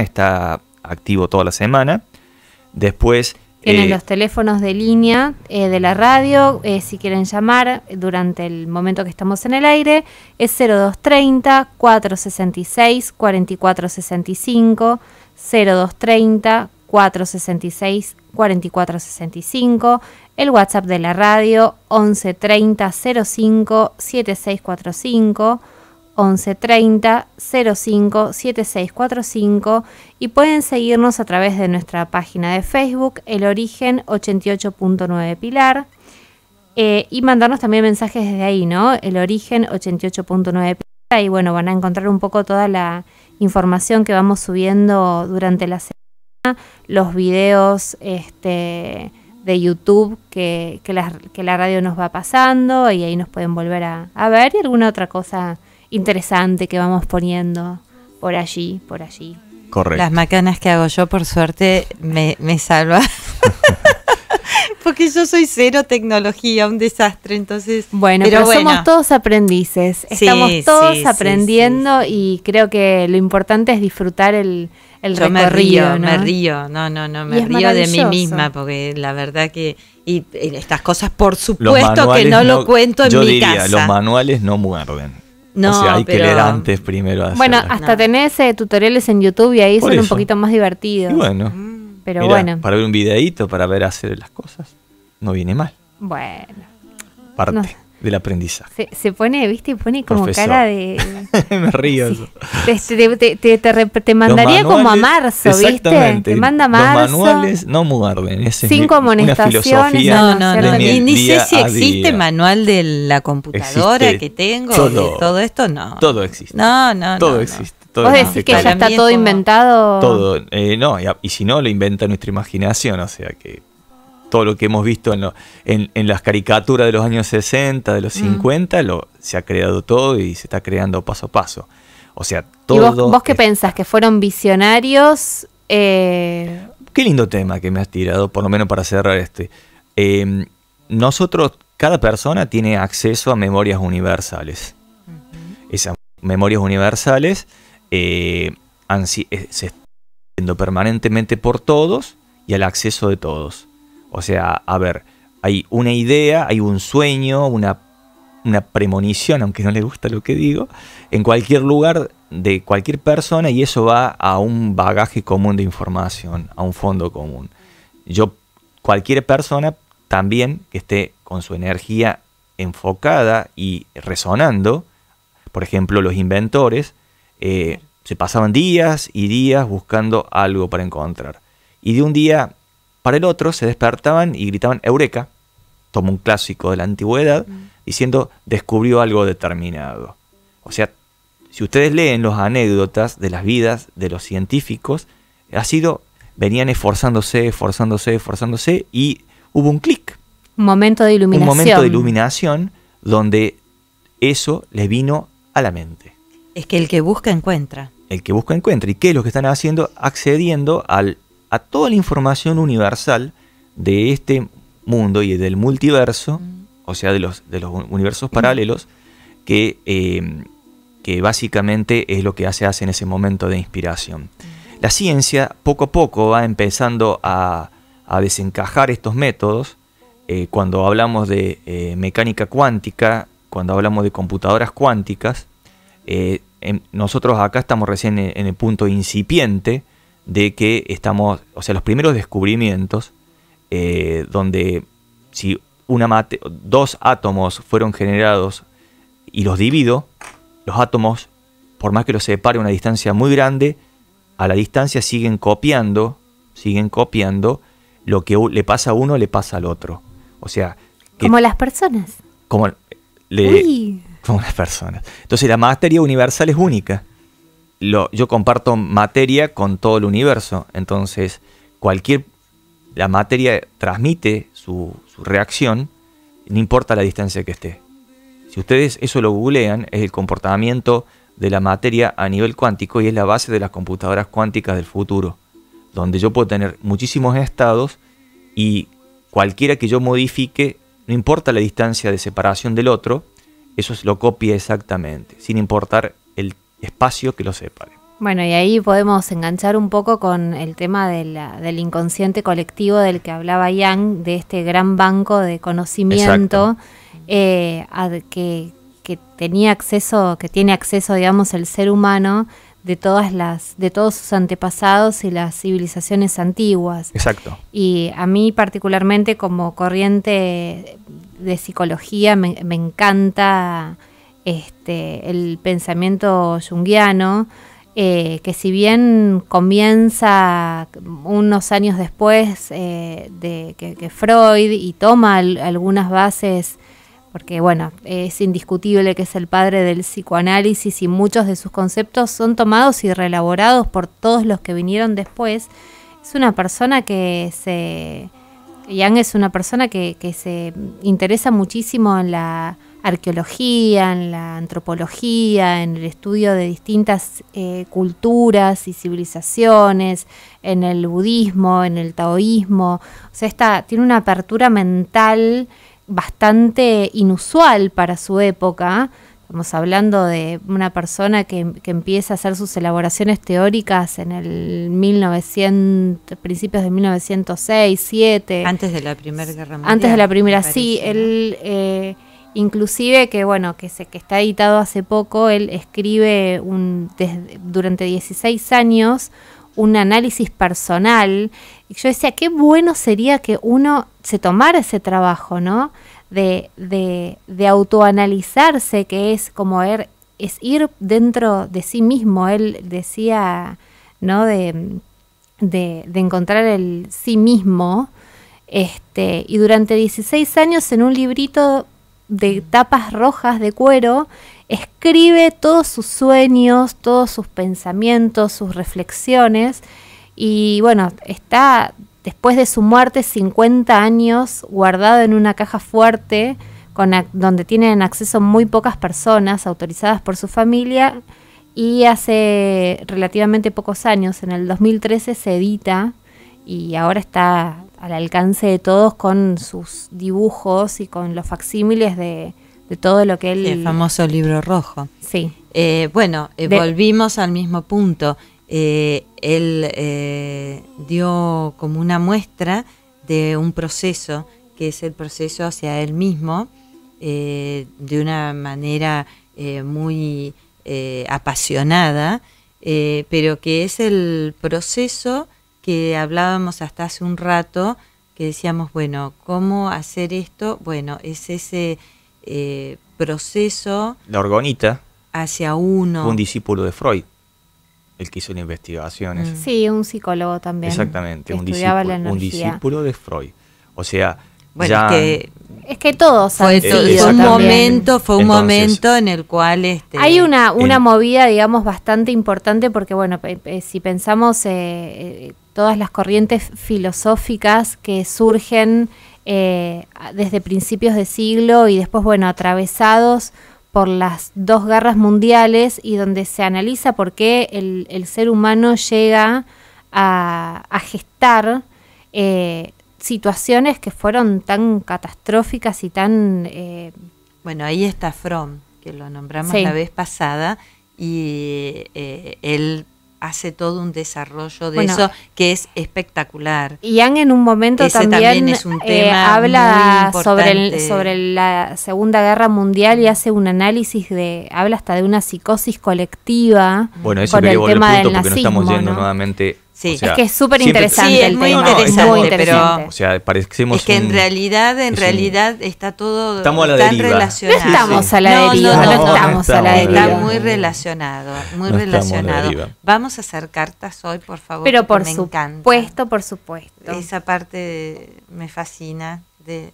está activo toda la semana. Después... Tienen eh, los teléfonos de línea eh, de la radio, eh, si quieren llamar durante el momento que estamos en el aire, es 0230 466 4465, 0230 466 4465, el WhatsApp de la radio 1130 05 7645. 1130 05 7645 y pueden seguirnos a través de nuestra página de Facebook, El Origen 88.9 Pilar. Eh, y mandarnos también mensajes desde ahí, ¿no? El origen 88.9 Pilar. Y bueno, van a encontrar un poco toda la información que vamos subiendo durante la semana, los videos este, de YouTube que, que, la, radio nos va pasando y ahí nos pueden volver a, a ver y alguna otra cosa interesante que vamos poniendo por allí, por allí. Correcto. Las macanas que hago yo, por suerte, me, me salva. Porque yo soy cero tecnología, un desastre, entonces... Bueno, pero, somos todos aprendices, estamos todos aprendiendo y creo que lo importante es disfrutar el, el me río, ¿no? me río, no, no, no, me río de mí misma, porque la verdad que. Y, estas cosas, por supuesto que no, lo cuento en mi casa. Los manuales no muerden. No, hay que leer antes primero. Bueno, hasta no. tenés eh, tutoriales en YouTube y ahí son un poquito más divertido bueno, mm. pero bueno. Para ver un videito para ver hacer las cosas, no viene mal. Bueno. Parte del aprendizaje. Se, se, pone, viste, pone como cara de... Me río. Sí. Te, te, te, te, mandaría como a marzo, viste. Te manda a marzo. Los manuales no muerden. Cinco amonestaciones. No, no, no. Ni, ni sé si existe manual de la computadora que tengo. Todo, todo, esto, no. Todo existe. No, no, Todo existe. No. Todo Vos decís que ya está todo inventado. Todo, eh, no, y, y si no, lo inventa nuestra imaginación, o sea que todo lo que hemos visto en, las caricaturas de los años 60, de los 50, mm. se ha creado todo y se está creando paso a paso. O sea, todo... vos, qué pensás? ¿Que fueron visionarios? Eh? Qué lindo tema que me has tirado, por lo menos para cerrar este. Em, nosotros, cada persona tiene acceso a memorias universales. Esas memorias universales eh, eh, se están haciendo permanentemente por todos y al acceso de todos. O sea, a ver, hay una idea, hay un sueño, una, premonición, aunque no le gusta lo que digo, en cualquier lugar de cualquier persona y eso va a un bagaje común de información, a un fondo común. Yo, cualquier persona también que esté con su energía enfocada y resonando, por ejemplo, los inventores, eh, se pasaban días y días buscando algo para encontrar. Y de un día para el otro se despertaban y gritaban Eureka, tomó un clásico de la antigüedad, mm. diciendo descubrió algo determinado. O sea, si ustedes leen las anécdotas de las vidas de los científicos, ha sido, venían esforzándose, esforzándose, esforzándose y hubo un clic. Un momento de iluminación. Un momento de iluminación donde eso le vino a la mente. Es que el que busca encuentra. El que busca encuentra. ¿Y qué es lo que están haciendo? Accediendo al a toda la información universal de este mundo y del multiverso, mm. o sea, de los, universos paralelos, eh, que, básicamente es lo que hace hace en ese momento de inspiración. Mm. La ciencia poco a poco va empezando a, desencajar estos métodos. Eh, cuando hablamos de eh, mecánica cuántica, cuando hablamos de computadoras cuánticas, em, nosotros acá estamos recién en el punto incipiente, de que estamos, o sea, los primeros descubrimientos eh, donde si una mate, dos átomos fueron generados y los divido, los átomos, por más que los separe una distancia muy grande, a la distancia siguen copiando, siguen copiando lo que le pasa a uno le pasa al otro. O sea, como las personas. Como le, como las personas. Entonces la materia universal es única yo comparto materia con todo el universo. Entonces, cualquier. La materia transmite su, su reacción, no importa la distancia que esté. Si ustedes eso lo googlean, es el comportamiento de la materia a nivel cuántico y es la base de las computadoras cuánticas del futuro, donde yo puedo tener muchísimos estados y cualquiera que yo modifique, no importa la distancia de separación del otro, eso lo copia exactamente, sin importar espacio que lo separe. Bueno, y ahí podemos enganchar un poco con el tema del inconsciente colectivo del que hablaba Yang, de este gran banco de conocimiento eh, que, tenía acceso, que tiene acceso, digamos, el ser humano de todas las, de todos sus antepasados y las civilizaciones antiguas. Exacto. Y a mí particularmente como corriente de psicología me encanta este, el pensamiento junguiano, eh, que si bien comienza unos años después eh, de que, Freud y toma algunas bases, porque bueno, es indiscutible que es el padre del psicoanálisis y muchos de sus conceptos son tomados y reelaborados por todos los que vinieron después, es una persona que se... Yang es una persona que se interesa muchísimo en la arqueología, en la antropología, en el estudio de distintas eh, culturas y civilizaciones, en el budismo, en el taoísmo. O sea, esta tiene una apertura mental bastante inusual para su época. Estamos hablando de una persona que, empieza a hacer sus elaboraciones teóricas en el 1900, principios de 1906, 7. Antes de la Primera Guerra Mundial. Antes de la Primera, sí. Él eh, Inclusive que bueno, que se que está editado hace poco, él escribe un, durante 16 años un análisis personal. Y yo decía, qué bueno sería que uno se tomara ese trabajo, ¿no? De, de, autoanalizarse, que es como er, es ir dentro de sí mismo. Él decía, ¿no? De, encontrar el sí mismo. Este, y durante 16 años en un librito de tapas rojas de cuero, escribe todos sus sueños, todos sus pensamientos, sus reflexiones y bueno, está después de su muerte 50 años guardado en una caja fuerte con donde tienen acceso muy pocas personas autorizadas por su familia y hace relativamente pocos años, en el 2013 se edita y ahora está al alcance de todos con sus dibujos y con los facsímiles de, todo lo que él... El famoso libro rojo. Sí. Eh, bueno, eh, volvimos al mismo punto. Eh, él dio como una muestra de un proceso, que es el proceso hacia él mismo, de una manera muy apasionada, pero que es el proceso que hablábamos hasta hace un rato, que decíamos, bueno, ¿cómo hacer esto? Bueno, es ese eh, proceso... La orgonita. Hacia uno. Un discípulo de Freud, el que hizo las investigaciones. Mm. Sí, un psicólogo también. Exactamente, un discípulo, un discípulo de Freud. O sea, bueno, es que es que todos fue, un momento, fue un momento en el cual este, hay una una movida, digamos, bastante importante porque bueno, si pensamos eh, eh, todas las corrientes filosóficas que surgen eh, desde principios de siglo y después bueno atravesados por las dos guerras mundiales y donde se analiza por qué el, ser humano llega a, gestar situaciones que fueron tan catastróficas y tan... Eh, bueno, ahí está From, que lo nombramos la vez pasada, y eh, él hace todo un desarrollo de eso que es espectacular. y han en un momento también, eh, habla sobre, sobre la Segunda Guerra Mundial y hace un análisis de, habla hasta de una psicosis colectiva. Bueno, el tema del nazismo, no estamos yendo nuevamente Sí. es que es súper interesante sí, el tema. es muy interesante, pero. O sea, parecemos. Es que en realidad, en realidad, está todo estamos a la tan estamos a la deriva, no, no estamos a la deriva. Está muy relacionado, muy relacionado. Vamos a hacer cartas hoy, por favor. Pero por me supuesto, por supuesto. Esa parte me fascina de.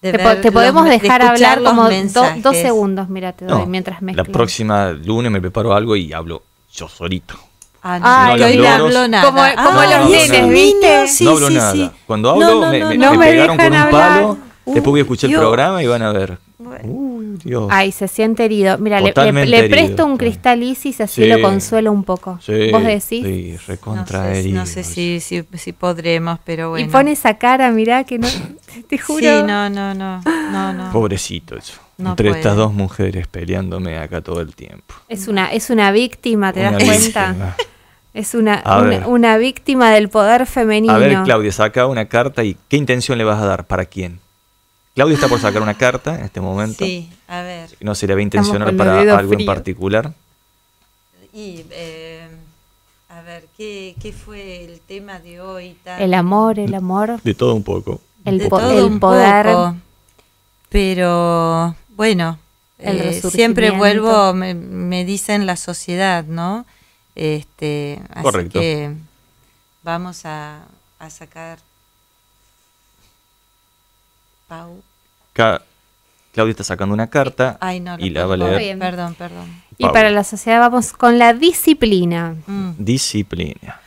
te, podemos dejar hablar como dos segundos, mira, te doy mientras me. La próxima lunes me preparo algo y hablo yo solito. Ah, no ah, hablo nada. Como, los nenes, no hablo nada. Cuando hablo, me, pegaron con un palo. Uh. después voy a escuchar el programa y van a ver. Uy Dios. Ay, se siente herido. Mira, le, presto un cristal Isis, así lo consuelo un poco. ¿Vos decís? Sí, recontra no sé, No sé si, si, podremos, pero bueno. Y pone esa cara, mirá, que no. Te juro. Sí, no, no, no. Pobrecito eso. entre estas dos mujeres peleándome acá todo el tiempo. Es una, es una víctima, ¿te das cuenta? Es una, una, víctima del poder femenino. A ver, Claudia, saca una carta y ¿qué intención le vas a dar? ¿Para quién? Claudia está por sacar una carta en este momento. Sí, a ver. No se le va a intencionar para algo en particular. Y, eh, a ver, ¿qué, fue el tema de hoy? El amor, el amor. De, todo un poco. El, poder. pero, bueno, eh, siempre vuelvo, me, me dicen la sociedad, ¿no? Este, que vamos a, sacar. Pau. Claudia está sacando una carta y la va Y para la sociedad vamos con la disciplina. Mm. Disciplina.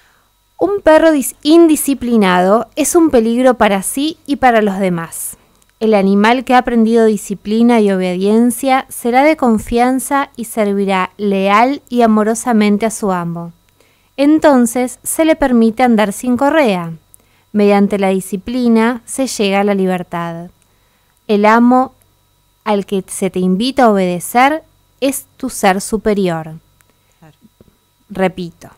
Un perro indisciplinado es un peligro para sí y para los demás. El animal que ha aprendido disciplina y obediencia será de confianza y servirá leal y amorosamente a su amo. Entonces se le permite andar sin correa. Mediante la disciplina se llega a la libertad. El amo al que se te invita a obedecer es tu ser superior. Repito,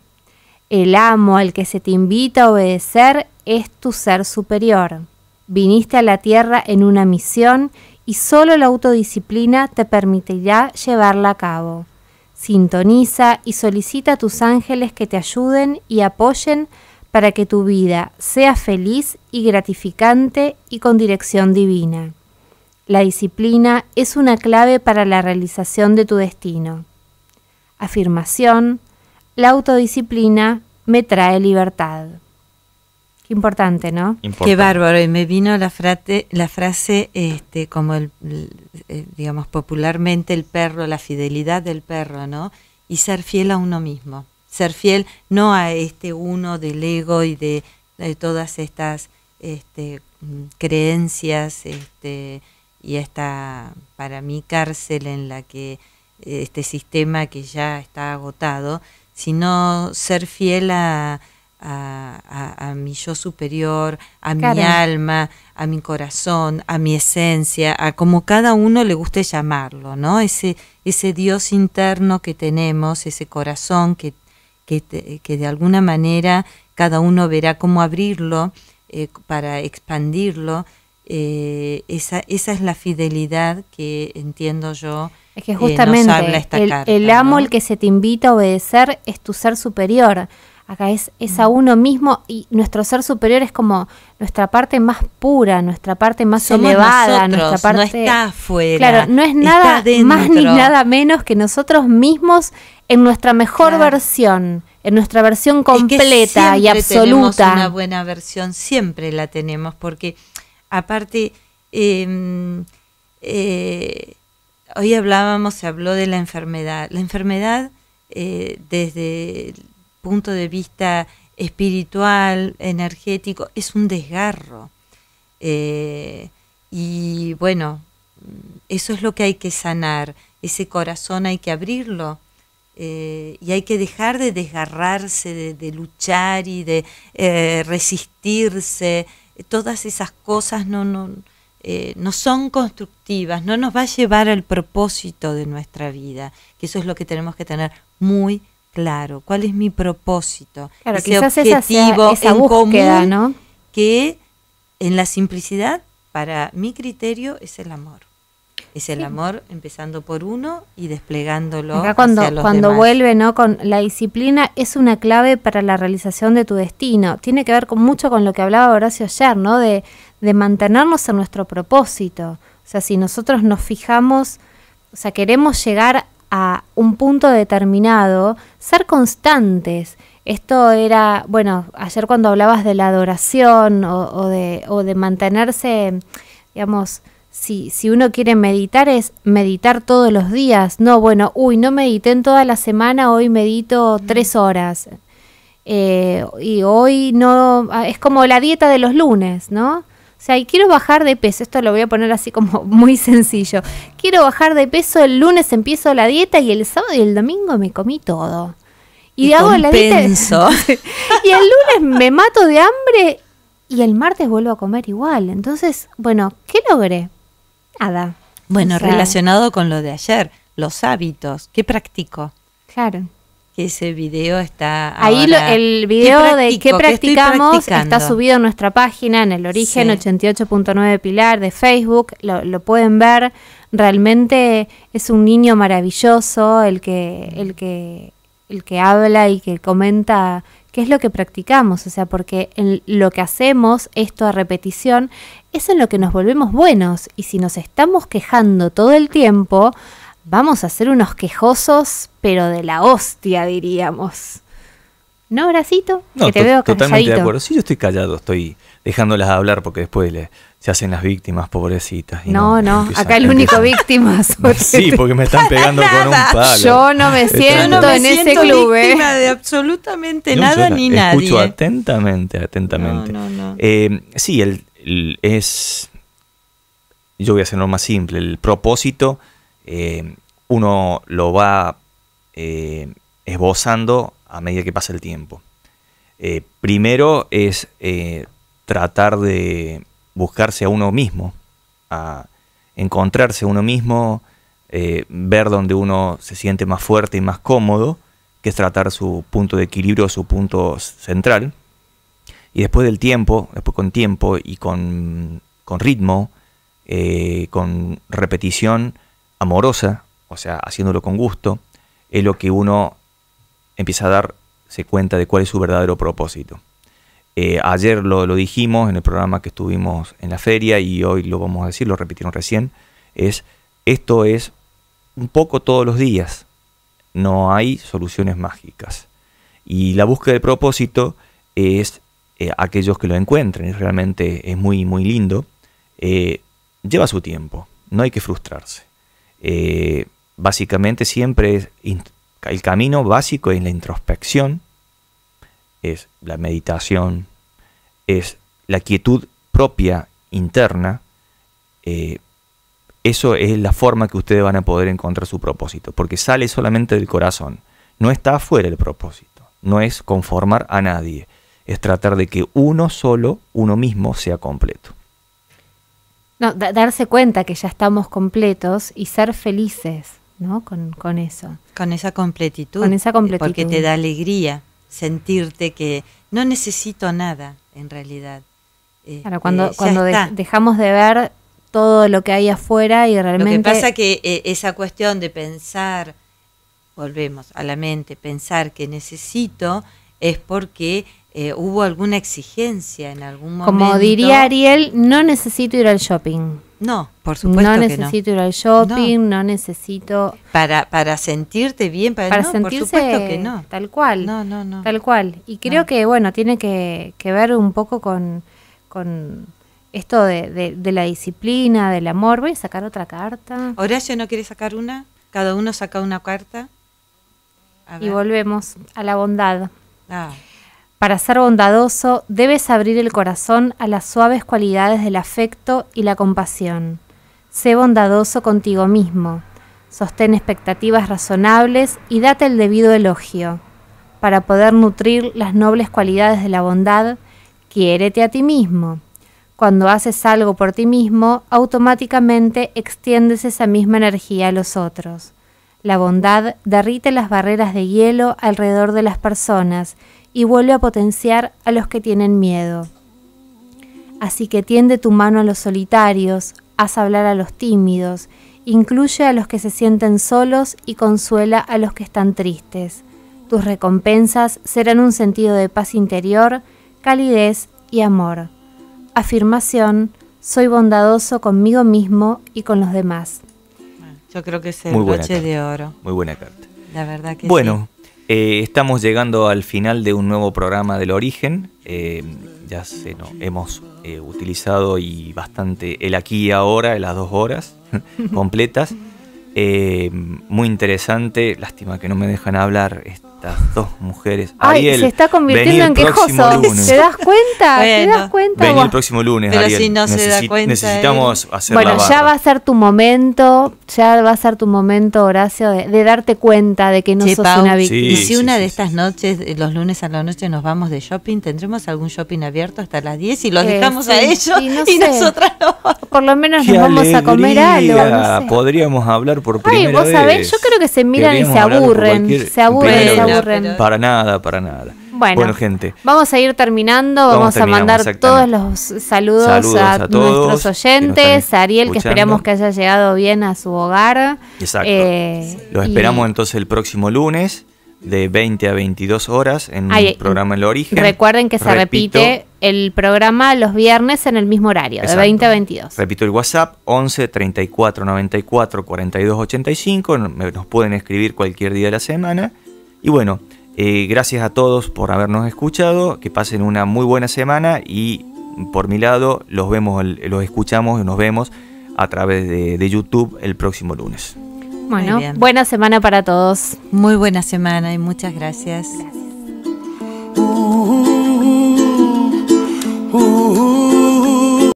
el amo al que se te invita a obedecer es tu ser superior. Viniste a la Tierra en una misión y solo la autodisciplina te permitirá llevarla a cabo. Sintoniza y solicita a tus ángeles que te ayuden y apoyen para que tu vida sea feliz y gratificante y con dirección divina. La disciplina es una clave para la realización de tu destino. Afirmación, la autodisciplina me trae libertad. Qué importante, ¿no? Qué bárbaro. Y me vino la, frase, este, como el, eh, digamos popularmente, el perro, la fidelidad del perro, ¿no? Y ser fiel a uno mismo. Ser fiel no a este uno del ego y de, todas estas este, creencias este, y esta, para mí, cárcel en la que este sistema que ya está agotado, sino ser fiel a a, mi yo superior, a mi alma, a mi corazón, a mi esencia, a como cada uno le guste llamarlo, ¿no? Ese, ese Dios interno que tenemos, ese corazón que, que, de alguna manera cada uno verá cómo abrirlo eh, para expandirlo. Eh, esa, esa es la fidelidad que entiendo yo. que justamente nos habla esta el, el, amo el que se te invita a obedecer es tu ser superior. Acá es, es a mm. uno mismo y nuestro ser superior es como nuestra parte más pura, nuestra parte más elevada, nuestra parte. No está fuera Claro, no es nada más ni nada menos que nosotros mismos en nuestra mejor versión, en nuestra versión completa y absoluta. Tenemos una buena versión, siempre la tenemos, porque aparte. Em, eh, hoy hablábamos, se habló de la enfermedad. La enfermedad, eh, desde punto de vista espiritual, energético, es un desgarro. Eh, y bueno, eso es lo que hay que sanar, ese corazón hay que abrirlo eh, y hay que dejar de desgarrarse, de, luchar y de eh, resistirse. Todas esas cosas no, no, no son constructivas, no nos va a llevar al propósito de nuestra vida, que eso es lo que tenemos que tener muy claro, cuál es mi propósito, claro, ese objetivo en búsqueda, común ¿no? que en la simplicidad, para mi criterio, es el amor. Es el amor empezando por uno y desplegándolo. Acá cuando, cuando vuelve, ¿no? Con la disciplina es una clave para la realización de tu destino. Tiene que ver con mucho con lo que hablaba Horacio ayer, ¿no? De, mantenernos en nuestro propósito. O sea, si nosotros nos fijamos, o sea, queremos llegar a un punto determinado, ser constantes. Esto era, bueno, ayer cuando hablabas de la adoración o, de, o de, mantenerse, digamos, si, si uno quiere meditar es meditar todos los días, no, bueno, uy, no medité en toda la semana, hoy medito tres horas. Eh, y hoy no, ah, es como la dieta de los lunes, ¿no? O sea, quiero bajar de peso, esto lo voy a poner así como muy sencillo. Quiero bajar de peso, el lunes empiezo la dieta y el sábado y el domingo me comí todo. Y, hago la dieta. y el lunes me mato de hambre y el martes vuelvo a comer igual. Entonces, bueno, ¿qué logré? Nada. Bueno, relacionado con lo de ayer, los hábitos, ¿qué practico? Claro ese video está ahí el video de qué practicamos está subido en nuestra página en el origen 88.9 pilar de Facebook lo, pueden ver realmente es un niño maravilloso el que el que el que habla y que comenta qué es lo que practicamos o sea porque en lo que hacemos esto a repetición es en lo que nos volvemos buenos y si nos estamos quejando todo el tiempo Vamos a ser unos quejosos, pero de la hostia, diríamos. ¿No, Bracito? que te veo calladito. Totalmente de acuerdo. Sí, yo estoy callado, estoy dejándolas hablar porque después se hacen las víctimas, pobrecitas. no, no, acá el único víctima Sí, porque me están pegando con un palo. Yo no me siento no me en siento ese club. víctima de absolutamente nada ni nadie. Escucho atentamente, atentamente. Eh, sí, es. Yo voy a hacerlo más simple. El propósito eh, uno lo va eh, esbozando a medida que pasa el tiempo. Eh, primero es tratar de buscarse a uno mismo, a encontrarse a uno mismo, ver dónde uno se siente más fuerte y más cómodo, que es tratar su punto de equilibrio, su punto central. Y después del tiempo, después con tiempo y con, ritmo, con repetición, amorosa, o sea, haciéndolo con gusto, es lo que uno empieza a darse cuenta de cuál es su verdadero propósito. Eh, ayer lo, dijimos en el programa que estuvimos en la feria y hoy lo vamos a decir, lo repitieron recién, es esto es un poco todos los días, no hay soluciones mágicas. Y la búsqueda de propósito es eh, aquellos que lo encuentren, y realmente es muy, muy lindo, eh, lleva su tiempo, no hay que frustrarse. Eh, básicamente siempre es el camino básico es la introspección, es la meditación, es la quietud propia interna. Eh, eso es la forma que ustedes van a poder encontrar su propósito, porque sale solamente del corazón. No está afuera el propósito, no es conformar a nadie, es tratar de que uno solo, uno mismo, sea completo. No, darse cuenta que ya estamos completos y ser felices, ¿no? Con, con eso. Con esa completitud. Con esa completitud. Porque te da alegría sentirte que no necesito nada, en realidad. Eh, cuando, eh, cuando dejamos de ver todo lo que hay afuera y realmente... Lo que pasa que eh, esa cuestión de pensar, volvemos a la mente, pensar que necesito es porque eh, hubo alguna exigencia en algún momento. Como diría Ariel, no necesito ir al shopping. No, por supuesto. No necesito ir al shopping, no. necesito... Para, para sentirte bien, para, no, sentirse, que Tal cual. No, no, no. Tal cual. Y creo que, bueno, tiene que, ver un poco con, con esto de, la disciplina, del amor. Voy a sacar otra carta. Horacio, ¿no quiere sacar una? Cada uno saca una carta. Y volvemos a la bondad. Ah. Para ser bondadoso debes abrir el corazón a las suaves cualidades del afecto y la compasión. Sé bondadoso contigo mismo, sostén expectativas razonables y date el debido elogio. Para poder nutrir las nobles cualidades de la bondad, quiérete a ti mismo. Cuando haces algo por ti mismo, automáticamente extiendes esa misma energía a los otros. La bondad derrite las barreras de hielo alrededor de las personas y vuelve a potenciar a los que tienen miedo. Así que tiende tu mano a los solitarios, haz hablar a los tímidos, incluye a los que se sienten solos y consuela a los que están tristes. Tus recompensas serán un sentido de paz interior, calidez y amor. Afirmación, soy bondadoso conmigo mismo y con los demás. Yo creo que es el de oro. Muy buena carta. La verdad que bueno, eh, estamos llegando al final de un nuevo programa del origen. Eh, ya se, hemos eh, utilizado y bastante el aquí y ahora, las dos horas completas. muy interesante, lástima que no me dejan hablar las dos mujeres. Ay, se está convirtiendo en quejoso. ¿Te das cuenta? ¿Te das cuenta? Vení el próximo lunes, Pero Ariel. Si no se da cuenta, necesitamos eh. hacer Bueno, ya va a ser tu momento, ya va a ser tu momento, Horacio, de, darte cuenta de que no sos una y si una de estas noches, eh, los lunes a la noche, nos vamos de shopping, tendremos algún shopping abierto hasta las 10 y los eh, dejamos a ellos y, nosotras Por lo menos nos vamos a comer algo. Podríamos hablar por primera Ay, vos vez. sabés, yo creo que se miran y Se aburren, se aburren. Para nada, para nada. Bueno, gente. Vamos a ir terminando, vamos, a mandar todos los saludos, a, todos nuestros oyentes, a Ariel, que esperamos que haya llegado bien a su hogar. Exacto. Eh, los esperamos entonces el próximo lunes de 20 a 22 horas en el programa El Origen. Recuerden que se repite el programa los viernes en el mismo horario, de 20 a 22. Repito el WhatsApp, 11 34 94 42 85. Nos pueden escribir cualquier día de la semana. Y bueno, gracias a todos por habernos escuchado, que pasen una muy buena semana y por mi lado los vemos, los escuchamos y nos vemos a través de, YouTube el próximo lunes. Bueno, buena semana para todos. Muy buena semana y muchas gracias.